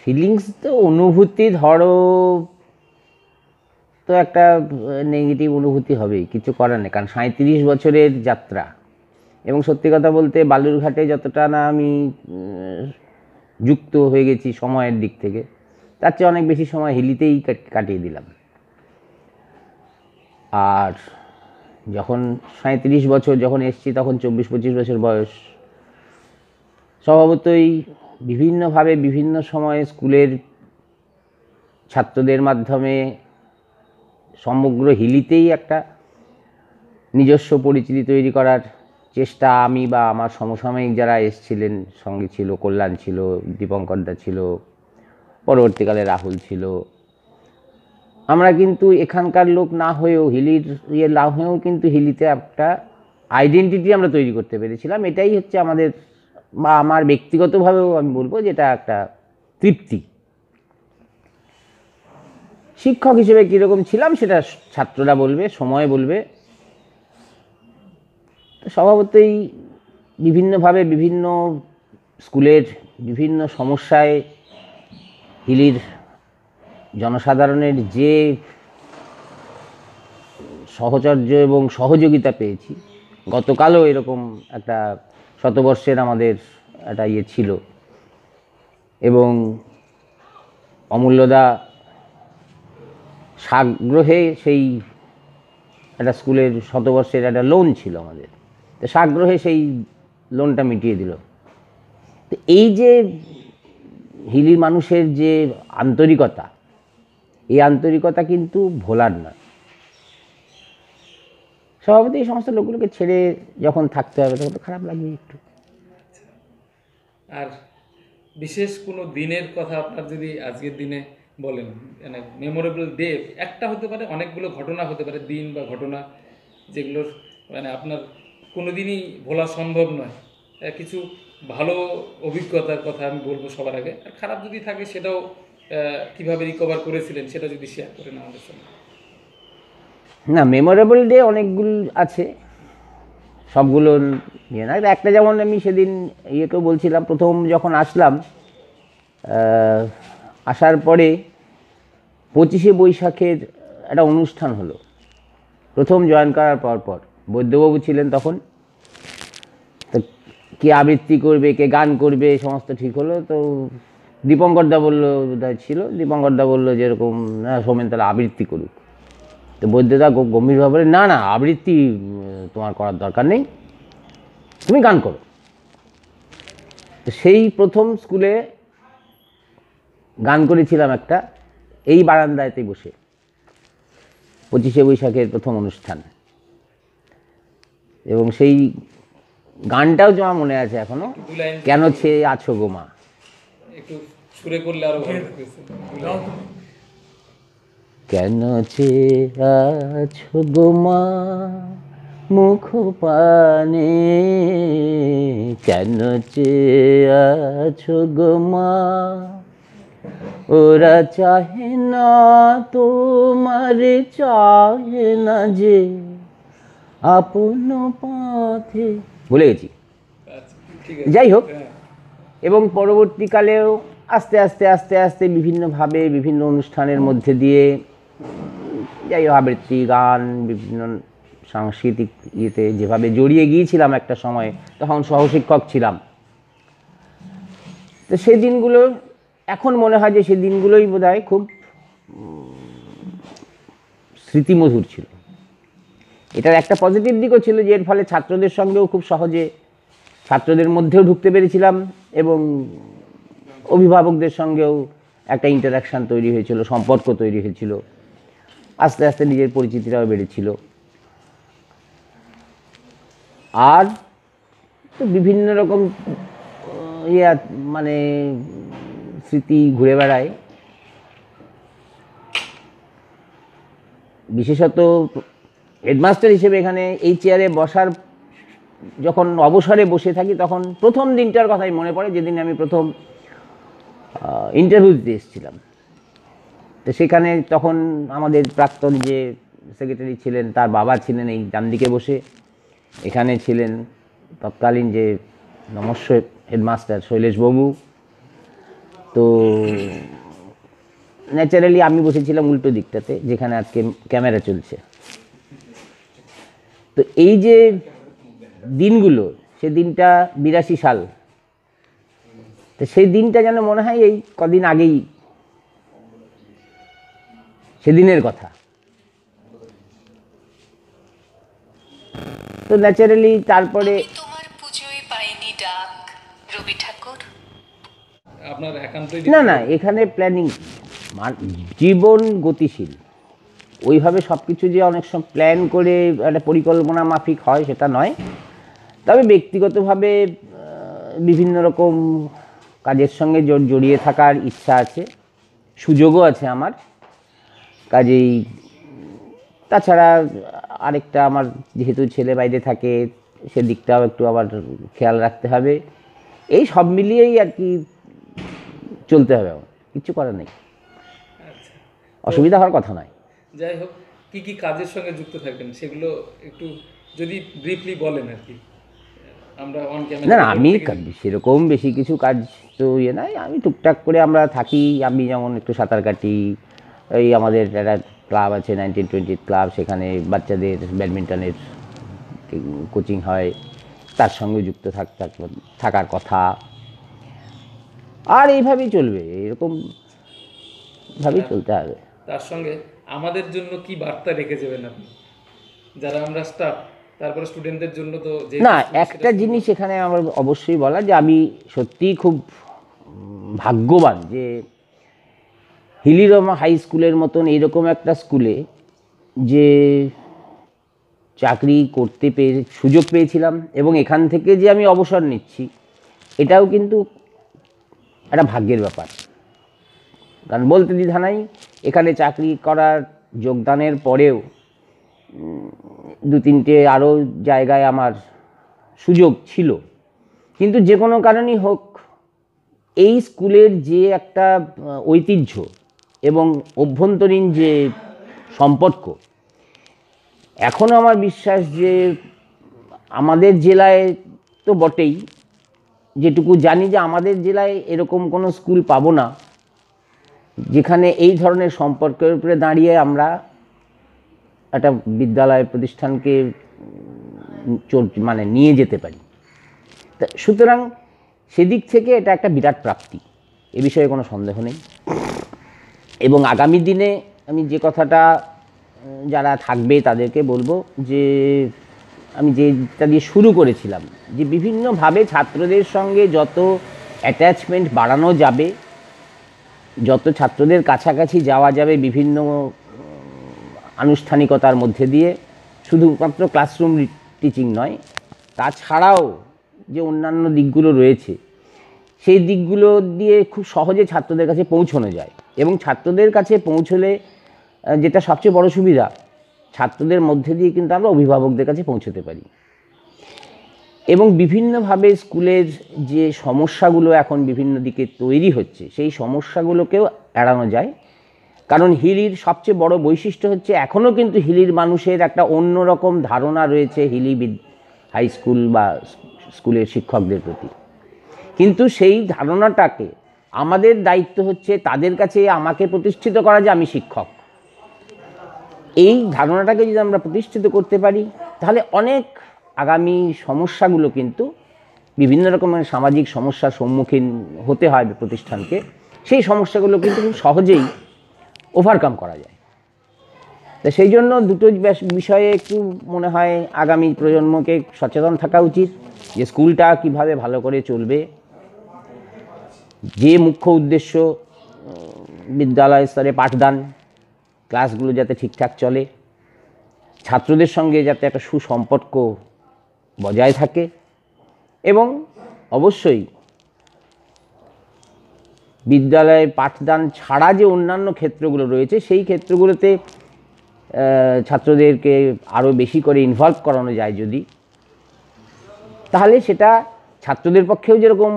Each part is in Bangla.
ফিলিংস তো অনুভূতি ধরো তো একটা নেগেটিভ অনুভূতি হবেই কিছু করার নেই কারণ সাঁত্রিশ বছরের যাত্রা এবং সত্যি কথা বলতে বালুরঘাটে যতটা না আমি যুক্ত হয়ে গেছি সময়ের দিক থেকে তার চেয়ে অনেক বেশি সময় হিলিতেই কাটিয়ে দিলাম আর যখন সাঁত্রিশ বছর যখন এসছি তখন চব্বিশ পঁচিশ বছর বয়স স্বভাবতই বিভিন্নভাবে বিভিন্ন সময়ে স্কুলের ছাত্রদের মাধ্যমে সমগ্র হিলিতেই একটা নিজস্ব পরিচিতি তৈরি করার চেষ্টা আমি বা আমার সমসাময়িক যারা এসছিলেন সঙ্গে ছিল কল্যাণ ছিল দীপঙ্করদা ছিল পরবর্তীকালে রাহুল ছিল আমরা কিন্তু এখানকার লোক না হয়েও হিলির ইয়ে না হয়েও কিন্তু হিলিতে একটা আইডেন্টিটি আমরা তৈরি করতে পেরেছিলাম এটাই হচ্ছে আমাদের বা আমার ব্যক্তিগতভাবেও আমি বলবো যেটা একটা তৃপ্তি শিক্ষক হিসেবে কীরকম ছিলাম সেটা ছাত্ররা বলবে সময় বলবে স্বভাবতই বিভিন্নভাবে বিভিন্ন স্কুলের বিভিন্ন সমস্যায় হিলির জনসাধারণের যে সহচর্য এবং সহযোগিতা পেয়েছি গতকালও এরকম একটা শতবর্ষের আমাদের একটা ইয়ে ছিল এবং অমূল্যদা সাগ্রহে সেই একটা স্কুলের শতবর্ষের একটা লোন ছিল আমাদের তো সাগ্রহে সেই লোনটা মিটিয়ে দিল তো এই যে হিলির মানুষের যে আন্তরিকতা এই আন্তরিকতা কিন্তু ভোলার না স্বভাবতই এই সমস্ত লোকগুলোকে ছেড়ে যখন থাকতে হবে তখন তো খারাপ লাগবে একটু আর বিশেষ কোনো দিনের কথা আপনার যদি আজকের দিনে বলেন মানে মেমোরেবল ডে একটা হতে পারে অনেকগুলো ঘটনা হতে পারে দিন বা ঘটনা যেগুলোর মানে আপনার কোনো দিনই ভোলা সম্ভব নয় কিছু ভালো অভিজ্ঞতার কথা আমি বলবো সবার আগে আর খারাপ যদি থাকে সেটাও কীভাবে রিকভার করেছিলেন সেটা যদি শেয়ার করেন আমাদের সঙ্গে না মেমোরেবল ডে অনেকগুলো আছে সবগুলো ইয়ে না একটা যেমন আমি সেদিন ইয়েকেও বলছিলাম প্রথম যখন আসলাম আসার পরে পঁচিশে বৈশাখের একটা অনুষ্ঠান হলো প্রথম জয়েন করার পর পর বৈদ্যবাবু ছিলেন তখন তো কে আবৃত্তি করবে কে গান করবে সমস্ত ঠিক হলো তো দীপঙ্কর দা বললো ছিল দীপঙ্কর দা বললো যেরকম না সোমেন তাহলে আবৃত্তি করুক তো বৈদ্যদা গম্ভীরভাবে বলে না না আবৃত্তি তোমার করার দরকার নেই তুমি গান করো তো সেই প্রথম স্কুলে গান করেছিলাম একটা এই বারান্দায়তে বসে পঁচিশে বৈশাখের প্রথম অনুষ্ঠান এবং সেই গানটাও যা মনে আছে এখনো কেন ছেয়ে আছো গোমা একটু করলে আরো কেন যে আছো গোমা মুখ পানে কেন যে আছো গোমা ওরা চাহে না তোমার চাহে না যে আপন পথে ভুলে গেছি যাই হোক এবং পরবর্তীকালেও আস্তে আস্তে আস্তে আস্তে বিভিন্নভাবে বিভিন্ন অনুষ্ঠানের মধ্যে দিয়ে যাই হোক আবৃত্তি গান বিভিন্ন সাংস্কৃতিক ইয়েতে যেভাবে জড়িয়ে গিয়েছিলাম একটা সময়ে তখন সহশিক্ষক ছিলাম তো সেই দিনগুলো এখন মনে হয় যে সেই দিনগুলোই বোধ খুব স্মৃতিমধুর ছিল এটার একটা পজিটিভ দিকও ছিল যে এর ফলে ছাত্রদের সঙ্গেও খুব সহজে ছাত্রদের মধ্যেও ঢুকতে পেরেছিলাম এবং অভিভাবকদের সঙ্গেও একটা ইন্টারাকশান তৈরি হয়েছিল সম্পর্ক তৈরি হয়েছিল আস্তে আস্তে নিজের পরিচিতিটাও বেড়েছিল আর তো বিভিন্ন রকম ইয়া মানে স্মৃতি ঘুরে বেড়ায় বিশেষত হেডমাস্টার হিসেবে এখানে এই চেয়ারে বসার যখন অবসরে বসে থাকি তখন প্রথম দিনটার কথাই মনে পড়ে যেদিন আমি প্রথম ইন্টারভিউ দিতে এসেছিলাম তো সেখানে তখন আমাদের প্রাক্তন যে সেক্রেটারি ছিলেন তার বাবা ছিলেন এই ডানদিকে বসে এখানে ছিলেন তৎকালীন যে নমস্য হেডমাস্টার শৈলেশবাবু তো ন্যাচারালি আমি বসেছিলাম উল্টো দিকটাতে যেখানে আজকে ক্যামেরা চলছে তো এই যে দিনগুলো সে দিনটা বিরাশি সাল তো সেই দিনটা যেন মনে হয় এই কদিন আগেই সেদিনের কথা তো ন্যাচারালি তারপরে না না এখানে প্ল্যানিং জীবন গতিশীল ওইভাবে সব কিছু যে অনেক সময় প্ল্যান করে একটা পরিকল্পনা মাফিক হয় সেটা নয় তবে ব্যক্তিগতভাবে বিভিন্ন রকম কাজের সঙ্গে জড়িয়ে থাকার ইচ্ছা আছে সুযোগও আছে আমার কাজেই তাছাড়া আরেকটা আমার যেহেতু ছেলে বাইরে থাকে সেদিকটাও একটু আবার খেয়াল রাখতে হবে এই সব মিলিয়েই আর কি চলতে হবে আমার কিচ্ছু করার নেই আচ্ছা। অসুবিধা হওয়ার কথা নয় যাই হোক কী কী কাজের সঙ্গে যুক্ত থাকবেন সেগুলো একটু যদি ব্রিফলি বলেন আর কি না না আমি সেরকম বেশি কিছু কাজ তো ইয়ে নাই আমি টুকটাক করে আমরা থাকি আমি যেমন একটু সাঁতার কাটি এই আমাদের একটা ক্লাব আছে নাইনটিন টোয়েন্টি ক্লাব সেখানে বাচ্চাদের ব্যাডমিন্টনের কোচিং হয় তার সঙ্গে যুক্ত থাক থাকার কথা আর এইভাবেই চলবে এরকম ভাবেই হ্যাঁ। চলতে হবে তার সঙ্গে আমাদের জন্য কি বার্তা রেখে যাবেন আপনি যারা আমরা স্টাফ তারপরে স্টুডেন্টদের জন্য তো না একটা জিনিস এখানে আমার অবশ্যই বলা যে আমি সত্যিই খুব ভাগ্যবান যে হিলিরমা হাই স্কুলের মতন এরকম একটা স্কুলে যে চাকরি করতে পেয়ে সুযোগ পেয়েছিলাম এবং এখান থেকে যে আমি অবসর নিচ্ছি এটাও কিন্তু একটা ভাগ্যের ব্যাপার কারণ বলতে দ্বিধা নাই এখানে চাকরি করার যোগদানের পরেও দু তিনটে আরও জায়গায় আমার সুযোগ ছিল কিন্তু যে কোনো কারণেই হোক এই স্কুলের যে একটা ঐতিহ্য এবং অভ্যন্তরীণ যে সম্পর্ক এখনও আমার বিশ্বাস যে আমাদের জেলায় তো বটেই যেটুকু জানি যে আমাদের জেলায় এরকম কোনো স্কুল পাবো না যেখানে এই ধরনের সম্পর্কের উপরে দাঁড়িয়ে আমরা একটা বিদ্যালয় প্রতিষ্ঠানকে মানে নিয়ে যেতে পারি তা সুতরাং সেদিক থেকে এটা একটা বিরাট প্রাপ্তি এ বিষয়ে কোনো সন্দেহ নেই এবং আগামী দিনে আমি যে কথাটা যারা থাকবে তাদেরকে বলবো যে আমি যেটা দিয়ে শুরু করেছিলাম যে বিভিন্নভাবে ছাত্রদের সঙ্গে যত অ্যাটাচমেন্ট বাড়ানো যাবে যত ছাত্রদের কাছাকাছি যাওয়া যাবে বিভিন্ন আনুষ্ঠানিকতার মধ্যে দিয়ে শুধুমাত্র ক্লাসরুম টিচিং নয় তাছাড়াও যে অন্যান্য দিকগুলো রয়েছে সেই দিকগুলো দিয়ে খুব সহজে ছাত্রদের কাছে পৌঁছানো যায় এবং ছাত্রদের কাছে পৌঁছলে যেটা সবচেয়ে বড় সুবিধা ছাত্রদের মধ্যে দিয়ে কিন্তু আমরা অভিভাবকদের কাছে পৌঁছতে পারি এবং বিভিন্নভাবে স্কুলের যে সমস্যাগুলো এখন বিভিন্ন দিকে তৈরি হচ্ছে সেই সমস্যাগুলোকেও এড়ানো যায় কারণ হিলির সবচেয়ে বড় বৈশিষ্ট্য হচ্ছে এখনও কিন্তু হিলির মানুষের একটা অন্যরকম ধারণা রয়েছে হিলি হাই স্কুল বা স্কুলের শিক্ষকদের প্রতি কিন্তু সেই ধারণাটাকে আমাদের দায়িত্ব হচ্ছে তাদের কাছে আমাকে প্রতিষ্ঠিত করা যে আমি শিক্ষক এই ধারণাটাকে যদি আমরা প্রতিষ্ঠিত করতে পারি তাহলে অনেক আগামী সমস্যাগুলো কিন্তু বিভিন্ন রকমের সামাজিক সমস্যার সম্মুখীন হতে হয় প্রতিষ্ঠানকে সেই সমস্যাগুলো কিন্তু খুব সহজেই ওভারকাম করা যায় তো সেই জন্য দুটো বিষয়ে একটু মনে হয় আগামী প্রজন্মকে সচেতন থাকা উচিত যে স্কুলটা কিভাবে ভালো করে চলবে যে মুখ্য উদ্দেশ্য বিদ্যালয় স্তরে পাঠদান ক্লাসগুলো যাতে ঠিকঠাক চলে ছাত্রদের সঙ্গে যাতে একটা সুসম্পর্ক বজায় থাকে এবং অবশ্যই বিদ্যালয়ে পাঠদান ছাড়া যে অন্যান্য ক্ষেত্রগুলো রয়েছে সেই ক্ষেত্রগুলোতে ছাত্রদেরকে আরও বেশি করে ইনভলভ করানো যায় যদি তাহলে সেটা ছাত্রদের পক্ষেও যেরকম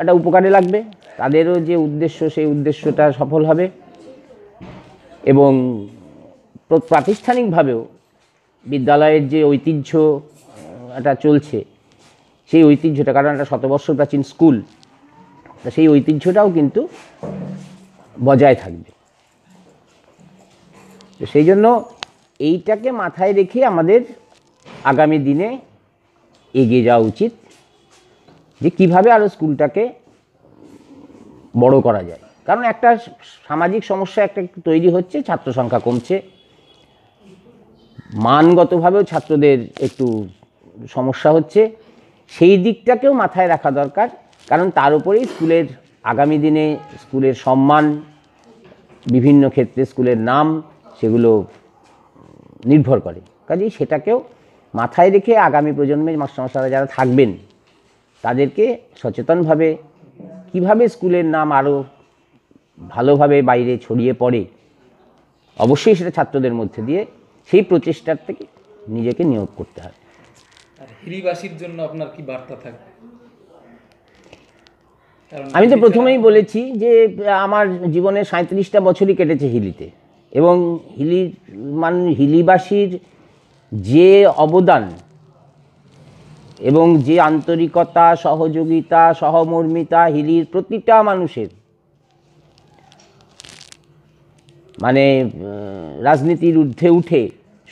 একটা উপকারে লাগবে তাদেরও যে উদ্দেশ্য সেই উদ্দেশ্যটা সফল হবে এবং প্রাতিষ্ঠানিকভাবেও বিদ্যালয়ের যে ঐতিহ্য এটা চলছে সেই ঐতিহ্যটা কারণ একটা শতবর্ষ প্রাচীন স্কুল তা সেই ঐতিহ্যটাও কিন্তু বজায় থাকবে তো সেই জন্য এইটাকে মাথায় রেখে আমাদের আগামী দিনে এগিয়ে যাওয়া উচিত যে কিভাবে আরও স্কুলটাকে বড় করা যায় কারণ একটা সামাজিক সমস্যা একটা তৈরি হচ্ছে ছাত্র সংখ্যা কমছে মানগতভাবেও ছাত্রদের একটু সমস্যা হচ্ছে সেই দিকটাকেও মাথায় রাখা দরকার কারণ তার উপরেই স্কুলের আগামী দিনে স্কুলের সম্মান বিভিন্ন ক্ষেত্রে স্কুলের নাম সেগুলো নির্ভর করে কাজেই সেটাকেও মাথায় রেখে আগামী প্রজন্মের মাস্টারমশারা যারা থাকবেন তাদেরকে সচেতনভাবে কিভাবে স্কুলের নাম আরও ভালোভাবে বাইরে ছড়িয়ে পড়ে অবশ্যই সেটা ছাত্রদের মধ্যে দিয়ে সেই প্রচেষ্টার থেকে নিজেকে নিয়োগ করতে হয় হিরিবাসীর জন্য আপনার কি বার্তা থাকবে আমি তো প্রথমেই বলেছি যে আমার জীবনে সাঁত্রিশটা বছরই কেটেছে হিলিতে এবং হিলির মান হিলিবাসীর যে অবদান এবং যে আন্তরিকতা সহযোগিতা সহমর্মিতা হিলির প্রতিটা মানুষের মানে রাজনীতির ঊর্ধ্বে উঠে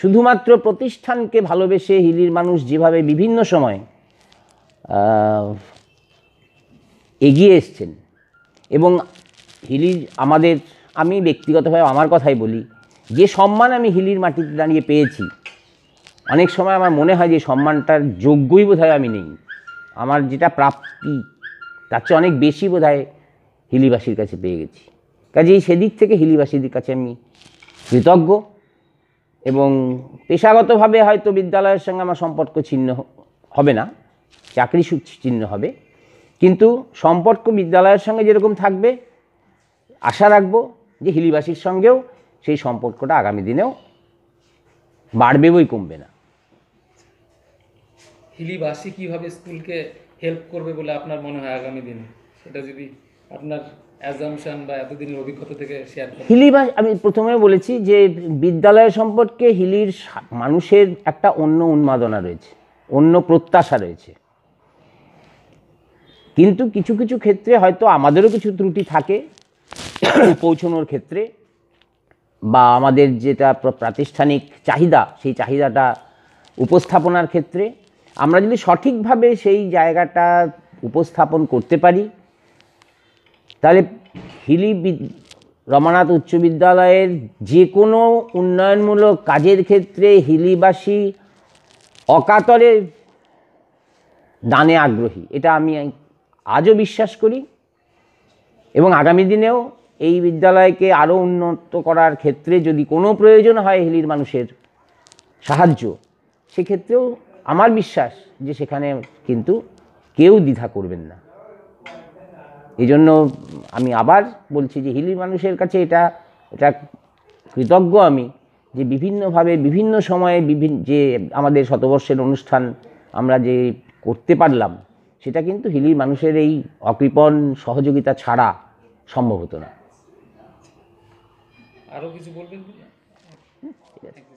শুধুমাত্র প্রতিষ্ঠানকে ভালোবেসে হিলির মানুষ যেভাবে বিভিন্ন সময় এগিয়ে এসছেন এবং হিলির আমাদের আমি ব্যক্তিগতভাবে আমার কথাই বলি যে সম্মান আমি হিলির মাটিতে দাঁড়িয়ে পেয়েছি অনেক সময় আমার মনে হয় যে সম্মানটার যোগ্যই বোধ আমি নেই আমার যেটা প্রাপ্তি তার চেয়ে অনেক বেশি বোধ হয় হিলিবাসীর কাছে পেয়ে গেছি কাজেই সেদিক থেকে হিলিবাসীদের কাছে আমি কৃতজ্ঞ এবং পেশাগতভাবে হয়তো বিদ্যালয়ের সঙ্গে আমার সম্পর্ক ছিন্ন হবে না চাকরি চিহ্ন হবে কিন্তু সম্পর্ক বিদ্যালয়ের সঙ্গে যেরকম থাকবে আশা রাখবো যে হিলিবাসীর সঙ্গেও সেই সম্পর্কটা আগামী দিনেও বাড়বে বই কমবে না হিলিবাসী কীভাবে স্কুলকে হেল্প করবে বলে আপনার মনে হয় আগামী দিনে সেটা যদি আপনার হিলিবাস আমি প্রথমে বলেছি যে বিদ্যালয় সম্পর্কে হিলির মানুষের একটা অন্য উন্মাদনা রয়েছে অন্য প্রত্যাশা রয়েছে কিন্তু কিছু কিছু ক্ষেত্রে হয়তো আমাদেরও কিছু ত্রুটি থাকে পৌঁছানোর ক্ষেত্রে বা আমাদের যেটা প্রাতিষ্ঠানিক চাহিদা সেই চাহিদাটা উপস্থাপনার ক্ষেত্রে আমরা যদি সঠিকভাবে সেই জায়গাটা উপস্থাপন করতে পারি তাহলে হিলি রমানাথ উচ্চ বিদ্যালয়ের যে কোনো উন্নয়নমূলক কাজের ক্ষেত্রে হিলিবাসী অকাতরে দানে আগ্রহী এটা আমি আজও বিশ্বাস করি এবং আগামী দিনেও এই বিদ্যালয়কে আরও উন্নত করার ক্ষেত্রে যদি কোনো প্রয়োজন হয় হিলির মানুষের সাহায্য সেক্ষেত্রেও আমার বিশ্বাস যে সেখানে কিন্তু কেউ দ্বিধা করবেন না এই জন্য আমি আবার বলছি যে হিলি মানুষের কাছে এটা এটা কৃতজ্ঞ আমি যে বিভিন্নভাবে বিভিন্ন সময়ে বিভিন্ন যে আমাদের শতবর্ষের অনুষ্ঠান আমরা যে করতে পারলাম সেটা কিন্তু হিলির মানুষের এই অকৃপণ সহযোগিতা ছাড়া সম্ভব হতো না আরও কিছু বলবেন